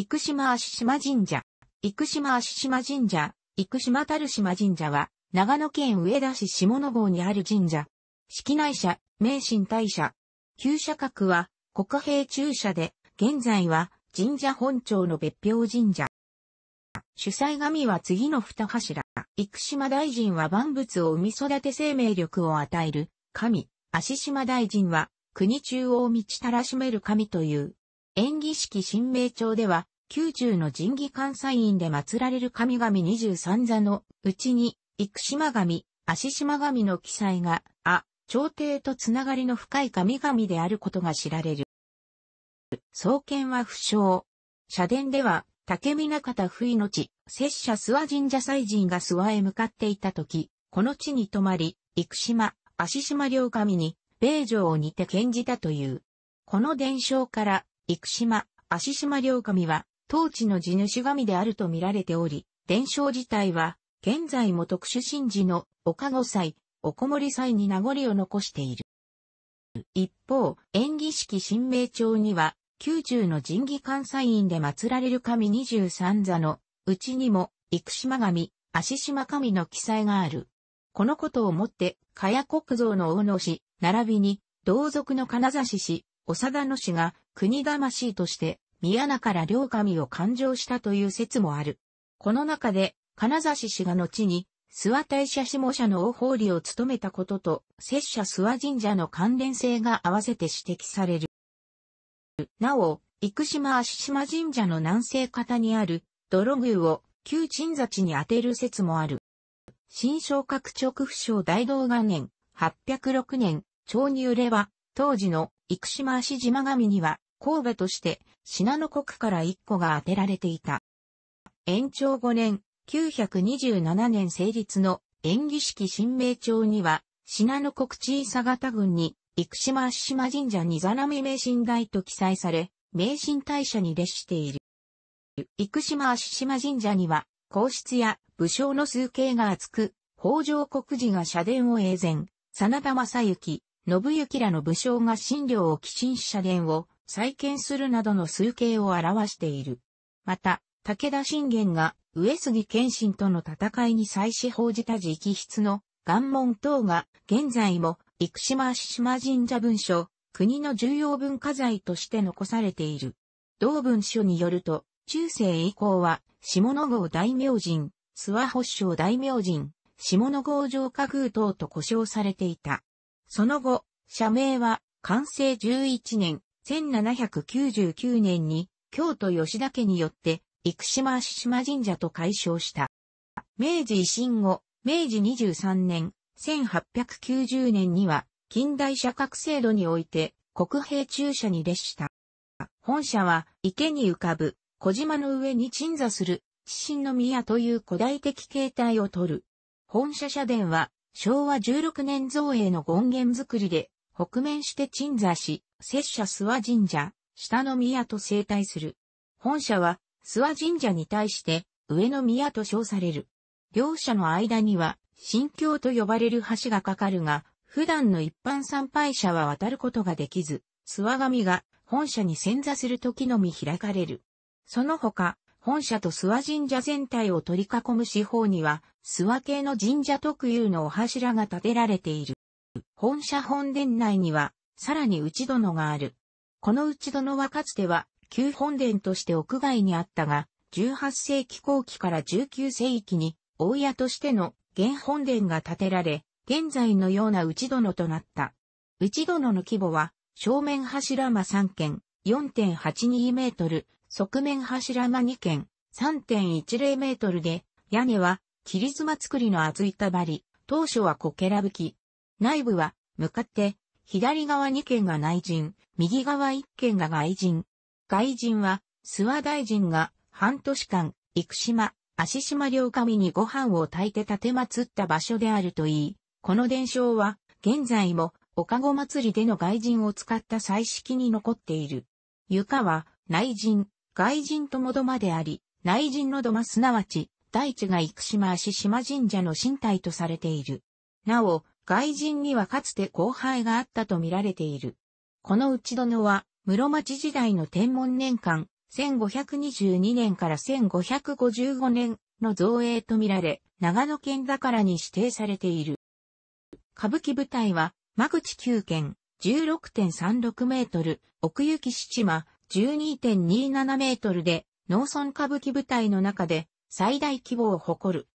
生島足島神社。生島足島神社、生島樽島神社は、長野県上田市下野郷にある神社。式内社、名神大社。旧社格は、国兵中社で、現在は、神社本庁の別表神社。主催神は次の二柱。生島大臣は万物を生み育て生命力を与える、神。足島大臣は、国中央道たらしめる神という。演技式神明帳では、九州の神儀関西院で祀られる神々二十三座のうちに、生島神、足島神の記載が、あ、朝廷とつながりの深い神々であることが知られる。創建は不詳。社殿では、竹見中田不意の地、拙者諏訪神社祭神が諏訪へ向かっていた時、この地に泊まり、生島、足島両神に、米城を似て献じたという。この伝承から、生島、足島両神は、当地の地主神であると見られており、伝承自体は、現在も特殊神事の、おかご祭、おこもり祭に名残を残している。一方、演技式神明町には、九十の神儀関西院で祀られる神二十三座の、うちにも、生島神、足島神の記載がある。このことをもって、かや国造の大野氏、並びに、同族の金指氏、長田野氏が、国魂として、宮名から両神を勘定したという説もある。この中で、金指氏が後に、諏訪大社下社の大法理を務めたことと、拙者諏訪神社の関連性が合わせて指摘される。なお、生島足島神社の南西方にある、泥宮を旧鎮座地に当てる説もある。新昇格直不省大道元年、806年、長入れは、当時の生島足島神には、神戸として信濃国から1個が当てられていた。延長5年、927年成立の演技式新名町には、信濃国小佐方郡に、生島足島神社にざ並み名神台と記載され、名神大社に列している。生島足島神社には、皇室や武将の数形が厚く、北条国寺が社殿を永前、真田正幸、信行らの武将が神領を寄進し社殿を、再建するなどの数形を表している。また、武田信玄が上杉謙信との戦いに際し報じた直筆の願門等が現在も生島足島神社文書、国の重要文化財として残されている。同文書によると、中世以降は、下野郷大明神、諏訪保省大明神、下野郷城下宮等と呼称されていた。その後、社名は、完成11年、1799年に京都吉田家によって生島足島神社と解消した。明治維新後、明治23年、1890年には近代社格制度において国兵中社に列した。本社は池に浮かぶ小島の上に鎮座する地震の宮という古代的形態をとる。本社社殿は昭和16年造営の権限づくりで北面して鎮座し、拙者諏訪神社、下の宮と生態する。本社は、諏訪神社に対して、上の宮と称される。両者の間には、神橋と呼ばれる橋がかかるが、普段の一般参拝者は渡ることができず、諏訪神が本社に潜座する時のみ開かれる。その他、本社と諏訪神社全体を取り囲む四方には、諏訪系の神社特有のお柱が建てられている。本社本殿内には、さらに内殿がある。この内殿はかつては、旧本殿として屋外にあったが、18世紀後期から19世紀に、大屋としての現本殿が建てられ、現在のような内殿となった。内殿の規模は、正面柱間3軒、4.82メートル、側面柱間2軒、3.10メートルで、屋根は、切妻造りの厚い板張り、当初はこけらぶき。内部は、向かって、左側2件が内陣、右側1件が外陣。外陣は、諏訪大臣が半年間、生島、足島両神にご飯を炊いて建て祀った場所であるといい、この伝承は、現在も、岡子祭りでの外人を使った彩式に残っている。床は、内人、外人ともどまであり、内人の土間すなわち、大地が生島足島神社の神体とされている。なお、外人にはかつて後輩があったと見られている。この内殿は、室町時代の天文年間、1522年から1555年の造営と見られ、長野県からに指定されている。歌舞伎舞台は、間口9軒、16.36メートル、奥行き七間、12.27メートルで、農村歌舞伎舞台の中で最大規模を誇る。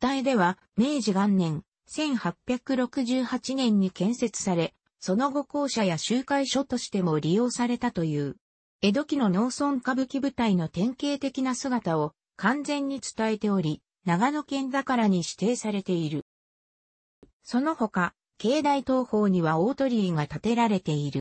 伝えでは、明治元年、1868年に建設され、その後校舎や集会所としても利用されたという。江戸期の農村歌舞伎舞台の典型的な姿を完全に伝えており、長野県だからに指定されている。その他、境内東方には大鳥居が建てられている。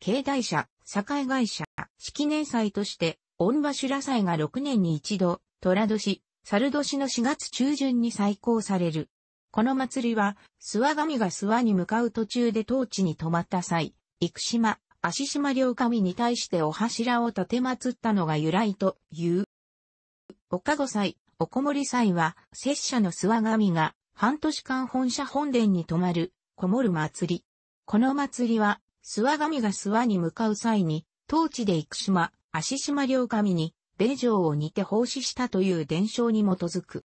境内社、境会社、式年祭として、御柱祭が6年に一度、虎年、猿年の4月中旬に再興される。この祭りは、諏訪神が諏訪に向かう途中で当地に泊まった際、生島、足島両神に対してお柱を立て祀ったのが由来という。おか祭、おこもり祭は、拙者の諏訪神が、半年間本社本殿に泊まる、こもる祭り。この祭りは、諏訪神が諏訪に向かう際に、当地で生島、足島両神に、米城を似て奉仕したという伝承に基づく。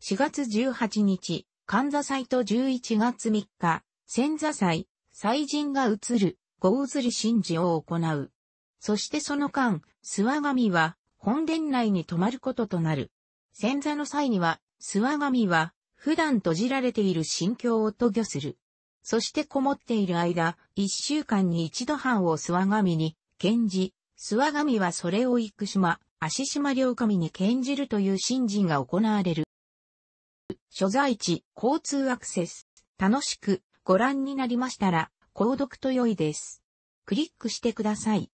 4月18日、神座祭と11月3日、仙座祭、祭神が移る、五移り神事を行う。そしてその間、諏訪神は、本殿内に泊まることとなる。仙座の際には、諏訪神は、普段閉じられている心境を渡御する。そしてこもっている間、一週間に一度半を諏訪神に、献じ、諏訪神はそれを生島、足島両神に献じるという神事が行われる。所在地、交通アクセス。楽しくご覧になりましたら、購読と良いです。クリックしてください。